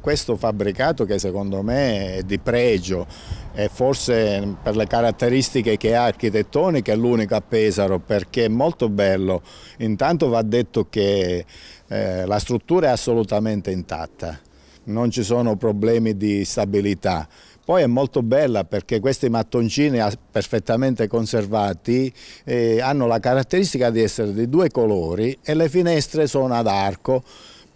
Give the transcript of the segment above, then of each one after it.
Questo fabbricato che secondo me è di pregio e forse per le caratteristiche che ha architettoniche è l'unico a Pesaro perché è molto bello. Intanto va detto che eh, la struttura è assolutamente intatta, non ci sono problemi di stabilità. Poi è molto bella perché questi mattoncini perfettamente conservati eh, hanno la caratteristica di essere di due colori e le finestre sono ad arco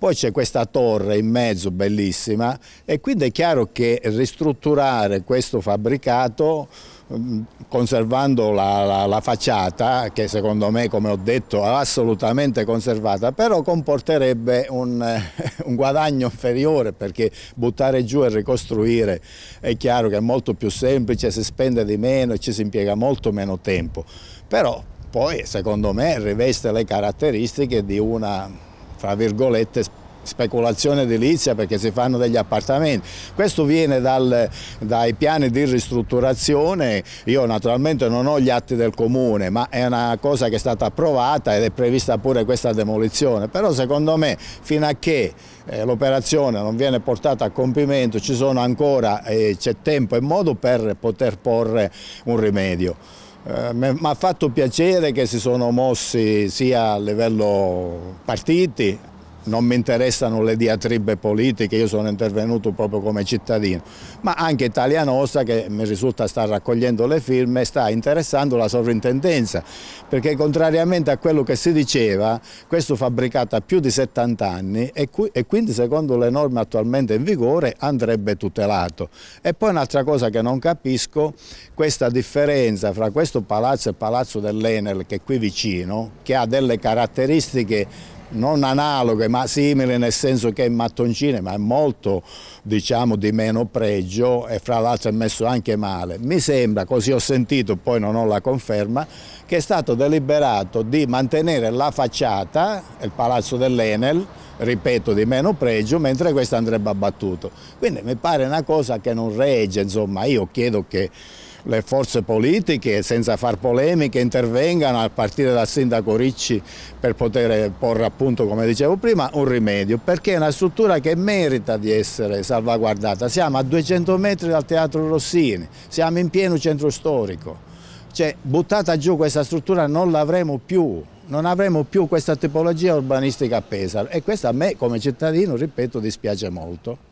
poi c'è questa torre in mezzo, bellissima, e quindi è chiaro che ristrutturare questo fabbricato mm, conservando la, la, la, facciata, che secondo me, come ho detto, è assolutamente conservata, però comporterebbe un, un, guadagno inferiore perché buttare giù e ricostruire è chiaro che è molto più semplice, si spende di meno e ci si impiega molto meno tempo, però poi secondo me riveste le caratteristiche di una fra virgolette, speculazione edilizia perché si fanno degli appartamenti. Questo viene dal, dai piani di ristrutturazione, io naturalmente non ho gli atti del comune, ma è una cosa che è stata approvata ed è prevista pure questa demolizione, però secondo me fino a che eh, l'operazione non viene portata a compimento ci sono ancora, eh, c'è tempo e modo per poter porre un rimedio. Eh, mi ha fatto piacere che si sono mossi sia a livello partiti, non mi interessano le diatribe politiche, io sono intervenuto proprio come cittadino, ma anche Italia Nostra che mi risulta sta raccogliendo le firme sta interessando la sovrintendenza, perché contrariamente a quello che si diceva, questo fabbricato ha più di 70 anni e, qui, e quindi secondo le norme attualmente in vigore andrebbe tutelato. E poi un'altra cosa che non capisco, questa differenza fra questo palazzo e il palazzo dell'Enel che è qui vicino, che ha delle caratteristiche non analoghe ma simili nel senso che è mattoncine ma è molto diciamo di meno pregio e fra l'altro è messo anche male. Mi sembra, così ho sentito, poi non ho la conferma, che è stato deliberato di mantenere la facciata, il palazzo dell'Enel, ripeto di meno pregio, mentre questo andrebbe abbattuto. Quindi mi pare una cosa che non regge, insomma io chiedo che le forze politiche senza far polemiche intervengano a partire dal sindaco Ricci per poter porre appunto come dicevo prima un rimedio perché è una struttura che merita di essere salvaguardata siamo a 200 metri dal teatro Rossini siamo in pieno centro storico cioè buttata giù questa struttura non l'avremo più non avremo più questa tipologia urbanistica a Pesaro e questo a me come cittadino ripeto dispiace molto